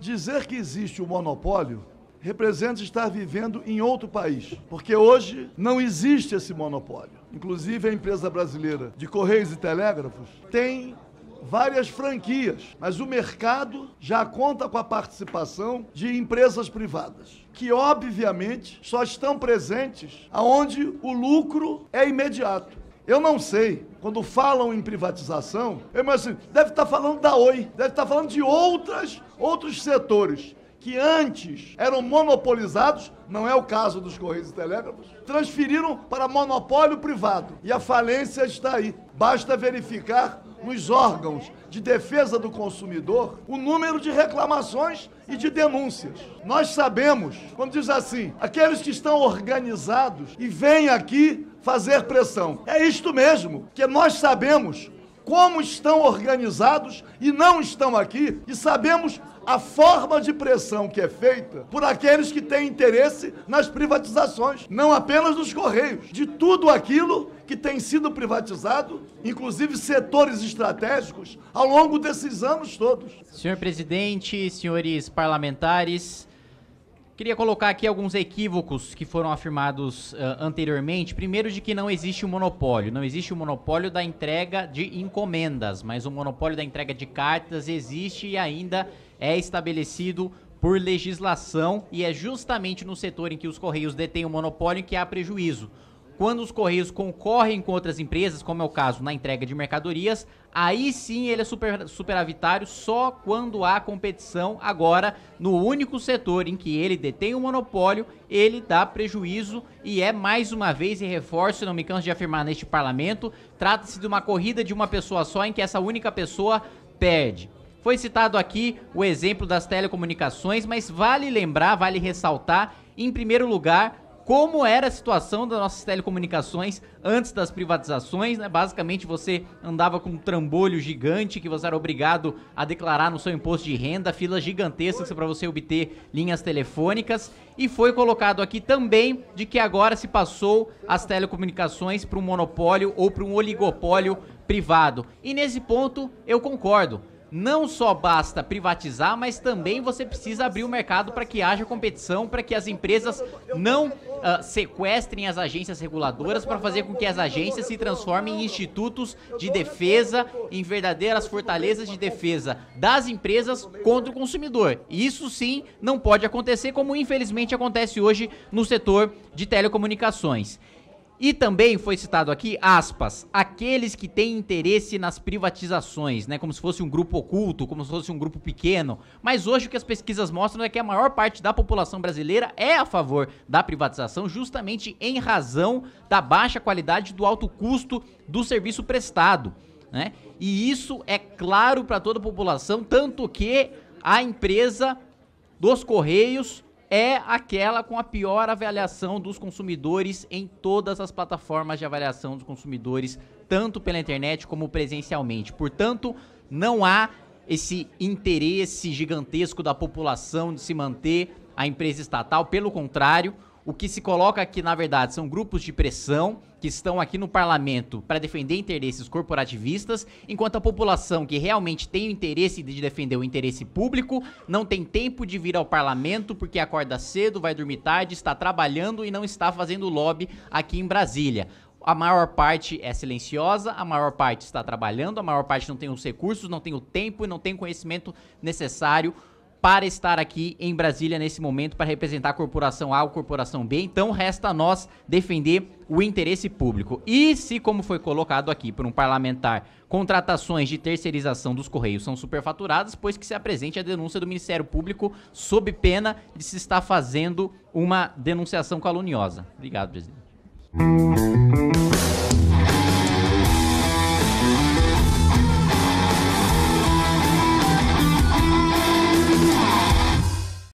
Dizer que existe o um monopólio representa estar vivendo em outro país, porque hoje não existe esse monopólio. Inclusive, a empresa brasileira de Correios e Telégrafos tem várias franquias, mas o mercado já conta com a participação de empresas privadas, que obviamente só estão presentes aonde o lucro é imediato. Eu não sei. Quando falam em privatização, eu imagino, assim, deve estar tá falando da Oi, deve estar tá falando de outras, outros setores que antes eram monopolizados, não é o caso dos Correios e Telégrafos, transferiram para monopólio privado. E a falência está aí. Basta verificar nos órgãos de defesa do consumidor o número de reclamações e de denúncias. Nós sabemos, quando diz assim, aqueles que estão organizados e vêm aqui fazer pressão. É isto mesmo, que nós sabemos como estão organizados e não estão aqui, e sabemos a forma de pressão que é feita por aqueles que têm interesse nas privatizações, não apenas dos Correios, de tudo aquilo que tem sido privatizado, inclusive setores estratégicos, ao longo desses anos todos. Senhor presidente, senhores parlamentares, queria colocar aqui alguns equívocos que foram afirmados uh, anteriormente. Primeiro, de que não existe um monopólio. Não existe o um monopólio da entrega de encomendas, mas o um monopólio da entrega de cartas existe e ainda é estabelecido por legislação e é justamente no setor em que os Correios detêm o monopólio que há prejuízo. Quando os Correios concorrem com outras empresas, como é o caso na entrega de mercadorias, aí sim ele é super, superavitário só quando há competição. Agora, no único setor em que ele detém o monopólio, ele dá prejuízo e é mais uma vez, e reforço, não me canso de afirmar neste parlamento, trata-se de uma corrida de uma pessoa só em que essa única pessoa perde. Foi citado aqui o exemplo das telecomunicações, mas vale lembrar, vale ressaltar, em primeiro lugar, como era a situação das nossas telecomunicações antes das privatizações, né? Basicamente você andava com um trambolho gigante que você era obrigado a declarar no seu imposto de renda, filas gigantescas para você obter linhas telefônicas. E foi colocado aqui também de que agora se passou as telecomunicações para um monopólio ou para um oligopólio privado. E nesse ponto eu concordo não só basta privatizar, mas também você precisa abrir o mercado para que haja competição, para que as empresas não uh, sequestrem as agências reguladoras, para fazer com que as agências se transformem em institutos de defesa, em verdadeiras fortalezas de defesa das empresas contra o consumidor. isso sim não pode acontecer, como infelizmente acontece hoje no setor de telecomunicações. E também foi citado aqui, aspas, aqueles que têm interesse nas privatizações, né? Como se fosse um grupo oculto, como se fosse um grupo pequeno. Mas hoje o que as pesquisas mostram é que a maior parte da população brasileira é a favor da privatização, justamente em razão da baixa qualidade do alto custo do serviço prestado, né? E isso é claro para toda a população, tanto que a empresa dos Correios é aquela com a pior avaliação dos consumidores em todas as plataformas de avaliação dos consumidores, tanto pela internet como presencialmente. Portanto, não há esse interesse gigantesco da população de se manter a empresa estatal, pelo contrário, o que se coloca aqui, na verdade, são grupos de pressão que estão aqui no parlamento para defender interesses corporativistas, enquanto a população que realmente tem o interesse de defender o interesse público não tem tempo de vir ao parlamento porque acorda cedo, vai dormir tarde, está trabalhando e não está fazendo lobby aqui em Brasília. A maior parte é silenciosa, a maior parte está trabalhando, a maior parte não tem os recursos, não tem o tempo e não tem o conhecimento necessário para estar aqui em Brasília nesse momento para representar a corporação A ou corporação B. Então resta a nós defender o interesse público. E se, como foi colocado aqui por um parlamentar, contratações de terceirização dos Correios são superfaturadas, pois que se apresente a denúncia do Ministério Público sob pena de se estar fazendo uma denunciação caluniosa. Obrigado, presidente.